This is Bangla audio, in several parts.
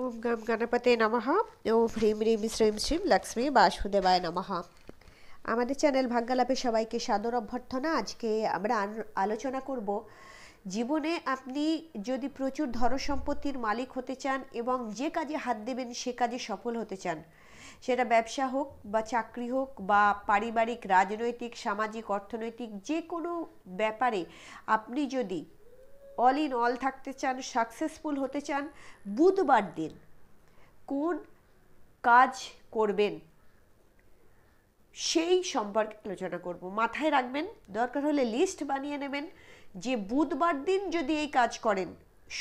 ওম గం গণপতে నమ ఓం హ్రీం রিম శ్రీం శ్రీం লক্ষ্মী বাসুদেবায় নমঃ আমাদের চ্যানেল ভাগ্যালাপে সবাইকে সাদর অভ্যর্থনা আজকে আমরা আলোচনা করব জীবনে আপনি যদি প্রচুর ধন সম্পত্তির মালিক হতে চান এবং যে কাজে হাত দেবেন সে কাজে সফল হতে চান সেটা ব্যবসা হোক বা চাকরি হোক বা পারিবারিক রাজনৈতিক সামাজিক অর্থনৈতিক যে কোনো ব্যাপারে আপনি যদি অল ইন অল থাকতে চান সাকসেসফুল হতে চান বুধবার দিন কোন কাজ করবেন সেই সম্পর্কে আলোচনা করব মাথায় রাখবেন দরকার হলে লিস্ট বানিয়ে নেবেন যে বুধবার দিন যদি এই কাজ করেন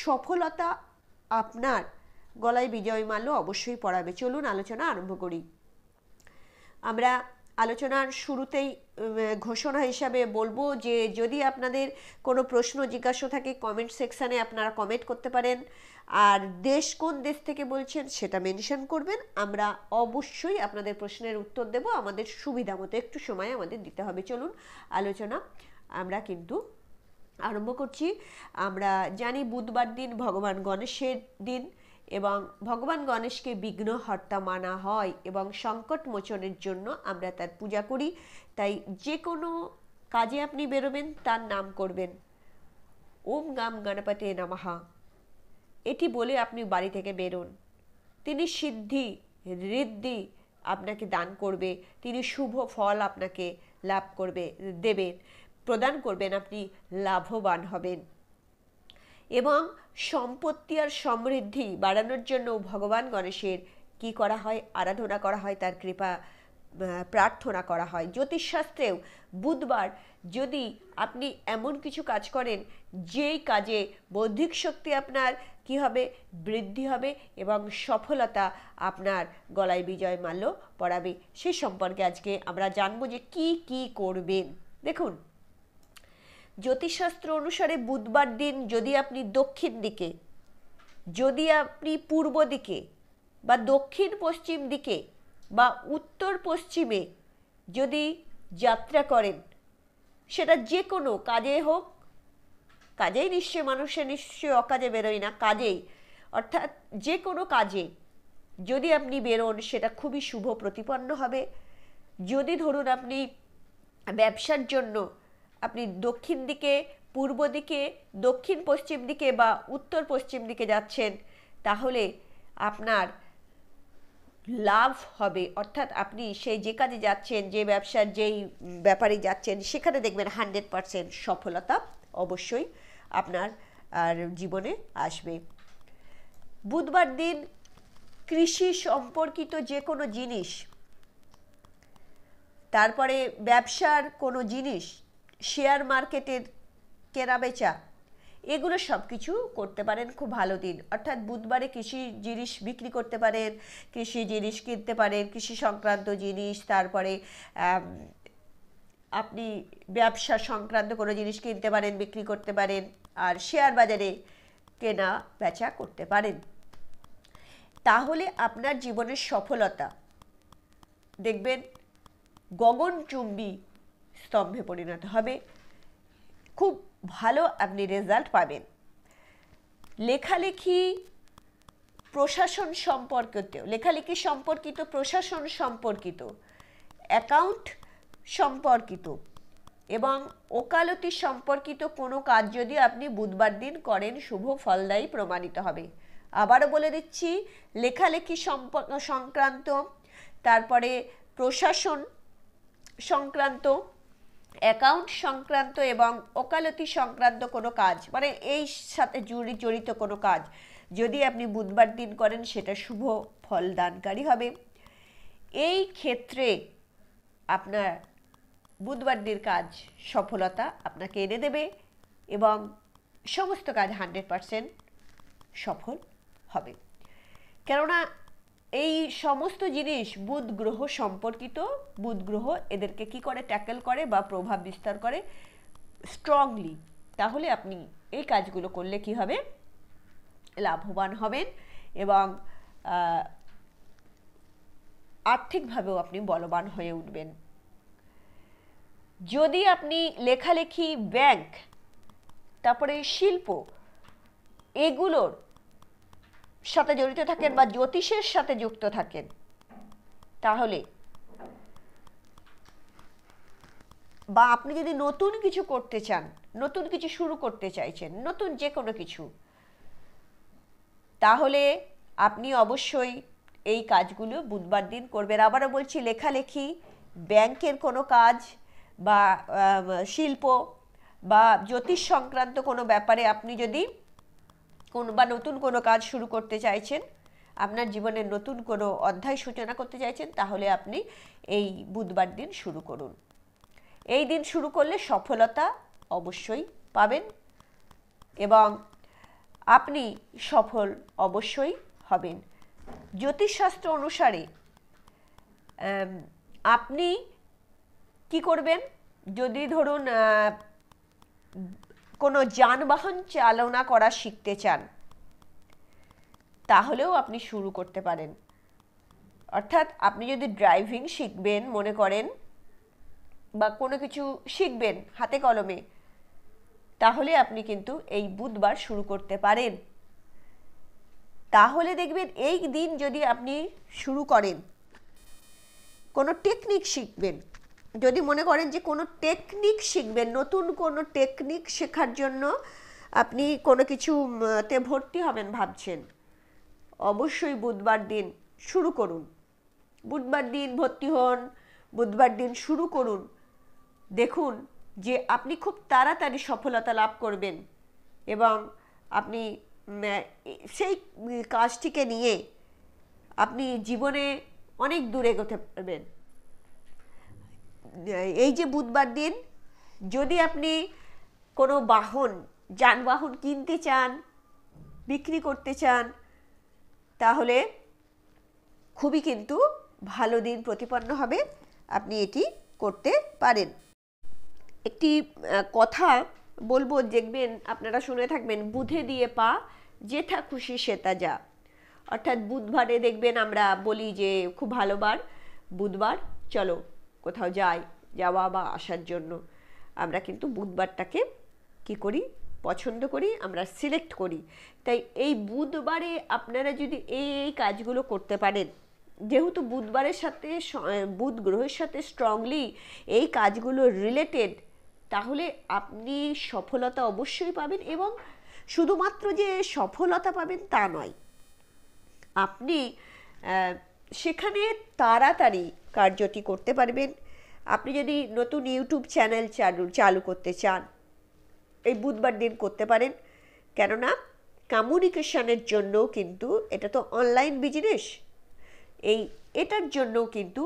সফলতা আপনার গলায় বিজয় মাল্য অবশ্যই পড়াবে চলুন আলোচনা আরম্ভ করি আমরা আলোচনার শুরুতেই ঘোষণা হিসাবে বলবো যে যদি আপনাদের কোনো প্রশ্ন জিজ্ঞাসা থাকে কমেন্ট সেকশানে আপনারা কমেন্ট করতে পারেন আর দেশ কোন দেশ থেকে বলছেন সেটা মেনশন করবেন আমরা অবশ্যই আপনাদের প্রশ্নের উত্তর দেব আমাদের সুবিধা মতো একটু সময় আমাদের দিতে হবে চলুন আলোচনা আমরা কিন্তু আরম্ভ করছি আমরা জানি বুধবার দিন ভগবান গণেশের দিন এবং ভগবান গণেশকে বিঘ্ন হর্তা মানা হয় এবং সংকট মোচনের জন্য আমরা তার পূজা করি তাই যে কোনো কাজে আপনি বেরোবেন তার নাম করবেন ওম গাম গণপতে নামাহা এটি বলে আপনি বাড়ি থেকে বেরোন তিনি সিদ্ধি ঋদ্ধি আপনাকে দান করবে তিনি শুভ ফল আপনাকে লাভ করবে দেবেন প্রদান করবেন আপনি লাভবান হবেন এবং সম্পত্তি আর সমৃদ্ধি বাড়ানোর জন্য ভগবান গণেশের কি করা হয় আরাধনা করা হয় তার কৃপা প্রার্থনা করা হয় জ্যোতিষশাস্ত্রেও বুধবার যদি আপনি এমন কিছু কাজ করেন যেই কাজে বৌদ্ধিক শক্তি আপনার কি হবে বৃদ্ধি হবে এবং সফলতা আপনার গলায় বিজয় মাল্য পড়াবে সে সম্পর্কে আজকে আমরা জানবো যে কি কি করবেন দেখুন জ্যোতিষশাস্ত্র অনুসারে বুধবার দিন যদি আপনি দক্ষিণ দিকে যদি আপনি পূর্ব দিকে বা দক্ষিণ পশ্চিম দিকে বা উত্তর পশ্চিমে যদি যাত্রা করেন সেটা যে কোনো কাজে হোক কাজেই নিশ্চয় মানুষের নিশ্চয়ই অকাজে বেরোয় না কাজেই অর্থাৎ যে কোনো কাজে যদি আপনি বেরোন সেটা খুবই শুভ প্রতিপন্ন হবে যদি ধরুন আপনি ব্যবসার জন্য আপনি দক্ষিণ দিকে পূর্ব দিকে দক্ষিণ পশ্চিম দিকে বা উত্তর পশ্চিম দিকে যাচ্ছেন তাহলে আপনার লাভ হবে অর্থাৎ আপনি সেই যে কাজে যাচ্ছেন যে ব্যবসার যেই ব্যাপারে যাচ্ছেন সেখানে দেখবেন হান্ড্রেড পারসেন্ট সফলতা অবশ্যই আপনার আর জীবনে আসবে বুধবার দিন কৃষি সম্পর্কিত যে কোনো জিনিস তারপরে ব্যবসার কোনো জিনিস শেয়ার মার্কেটের কেনাবেচা এগুলো সব কিছু করতে পারেন খুব ভালো দিন অর্থাৎ বুধবারে কৃষি জিনিস বিক্রি করতে পারেন কৃষি জিনিস কিনতে পারেন কৃষি সংক্রান্ত জিনিস তারপরে আপনি ব্যবসা সংক্রান্ত কোনো জিনিস কিনতে পারেন বিক্রি করতে পারেন আর শেয়ার বাজারে কেনা বেচা করতে পারেন তাহলে আপনার জীবনের সফলতা দেখবেন গগনচুম্বী স্তম্ভে পরিণত হবে খুব ভালো আপনি রেজাল্ট পাবেন লেখালেখি প্রশাসন সম্পর্কিত লেখালেখি সম্পর্কিত প্রশাসন সম্পর্কিত অ্যাকাউন্ট সম্পর্কিত এবং ওকালতি সম্পর্কিত কোনো কাজ যদি আপনি বুধবার দিন করেন শুভ ফলদায়ী প্রমাণিত হবে আবারও বলে দিচ্ছি লেখালেখি সম্প সংক্রান্ত তারপরে প্রশাসন সংক্রান্ত অ্যাকাউন্ট সংক্রান্ত এবং ওকালতি সংক্রান্ত কোনো কাজ মানে এই সাথে জড়িত কোনো কাজ যদি আপনি বুধবার দিন করেন সেটা শুভ ফল দানকারী হবে এই ক্ষেত্রে আপনার বুধবার দিন কাজ সফলতা আপনাকে এনে দেবে এবং সমস্ত কাজ হান্ড্রেড সফল হবে কেননা এই সমস্ত জিনিস বুধ গ্রহ সম্পর্কিত বুধ গ্রহ এদেরকে কি করে ট্যাকেল করে বা প্রভাব বিস্তার করে স্ট্রংলি তাহলে আপনি এই কাজগুলো করলে কি হবে লাভবান হবেন এবং আর্থিকভাবেও আপনি বলবান হয়ে উঠবেন যদি আপনি লেখালেখি ব্যাংক তারপরে শিল্প এগুলোর সাথে জড়িত থাকেন বা জ্যোতিষের সাথে যুক্ত থাকেন তাহলে বা আপনি যদি নতুন কিছু করতে চান নতুন কিছু শুরু করতে চাইছেন নতুন যে কোনো কিছু তাহলে আপনি অবশ্যই এই কাজগুলো বুধবার দিন করবেন আবারও বলছি লেখালেখি ব্যাংকের কোনো কাজ বা শিল্প বা জ্যোতিষ সংক্রান্ত কোনো ব্যাপারে আপনি যদি কোন বা নতুন কোনো কাজ শুরু করতে চাইছেন আপনার জীবনের নতুন কোনো অধ্যায় সূচনা করতে চাইছেন তাহলে আপনি এই বুধবার দিন শুরু করুন এই দিন শুরু করলে সফলতা অবশ্যই পাবেন এবং আপনি সফল অবশ্যই হবেন জ্যোতিষশাস্ত্র অনুসারে আপনি কি করবেন যদি ধরুন কোনো যানবাহন চালনা করা শিখতে চান তাহলেও আপনি শুরু করতে পারেন অর্থাৎ আপনি যদি ড্রাইভিং শিখবেন মনে করেন বা কোনো কিছু শিখবেন হাতে কলমে তাহলে আপনি কিন্তু এই বুধবার শুরু করতে পারেন তাহলে দেখবেন এই দিন যদি আপনি শুরু করেন কোনো টেকনিক শিখবেন যদি মনে করেন যে কোনো টেকনিক শিখবেন নতুন কোনো টেকনিক শেখার জন্য আপনি কোনো কিছুতে ভর্তি হবেন ভাবছেন অবশ্যই বুধবার দিন শুরু করুন বুধবার দিন ভর্তি হন বুধবার দিন শুরু করুন দেখুন যে আপনি খুব তাড়াতাড়ি সফলতা লাভ করবেন এবং আপনি সেই কাজটিকে নিয়ে আপনি জীবনে অনেক দূরে এগোতে পারবেন এই যে বুধবার দিন যদি আপনি কোনো বাহন যানবাহন কিনতে চান বিক্রি করতে চান তাহলে খুবই কিন্তু ভালো দিন প্রতিপন্ন হবে আপনি এটি করতে পারেন একটি কথা বলবো দেখবেন আপনারা শুনে থাকবেন বুধে দিয়ে পা যেটা খুশি সেটা যা অর্থাৎ বুধবারে দেখবেন আমরা বলি যে খুব ভালোবার বুধবার চলো কোথাও যাই যাওয়া বা আসার জন্য আমরা কিন্তু বুধবারটাকে কি করি পছন্দ করি আমরা সিলেক্ট করি তাই এই বুধবারে আপনারা যদি এই এই কাজগুলো করতে পারেন যেহেতু বুধবারের সাথে বুধ গ্রহের সাথে স্ট্রংলি এই কাজগুলো রিলেটেড তাহলে আপনি সফলতা অবশ্যই পাবেন এবং শুধুমাত্র যে সফলতা পাবেন তা নয় আপনি সেখানে তাড়াতাড়ি কার্যটি করতে পারবেন আপনি যদি নতুন ইউটিউব চ্যানেল চালু চালু করতে চান এই বুধবার দিন করতে পারেন কেননা কমিউনিকেশনের জন্য কিন্তু এটা তো অনলাইন বিজনেস এই এটার জন্য কিন্তু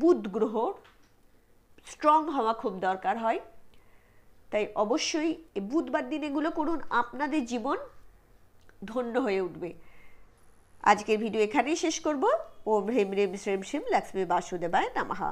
বুধ গ্রহ স্ট্রং হওয়া খুব দরকার হয় তাই অবশ্যই এই বুধবার দিন এগুলো করুন আপনাদের জীবন ধন্য হয়ে উঠবে আজকের ভিডিও এখানেই শেষ করব ও ভ্রেম রেম শ্রেম শ্রীম লক্ষ্মী বাসুদেবায় নামাহা